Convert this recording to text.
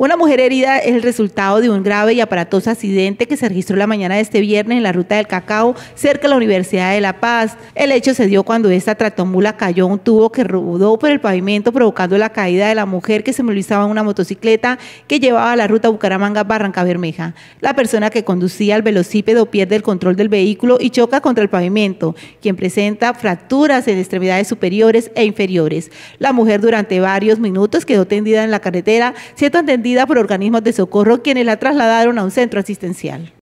Una mujer herida es el resultado de un grave y aparatoso accidente que se registró la mañana de este viernes en la ruta del cacao cerca de la Universidad de La Paz. El hecho se dio cuando esta tratomula cayó un tubo que rodó por el pavimento provocando la caída de la mujer que se movilizaba en una motocicleta que llevaba a la ruta Bucaramanga-Barranca Bermeja. La persona que conducía el velocípedo pierde el control del vehículo y choca contra el pavimento, quien presenta fracturas en extremidades superiores e inferiores. La mujer durante varios minutos quedó tendida en la carretera, siendo atendida por organismos de socorro quienes la trasladaron a un centro asistencial.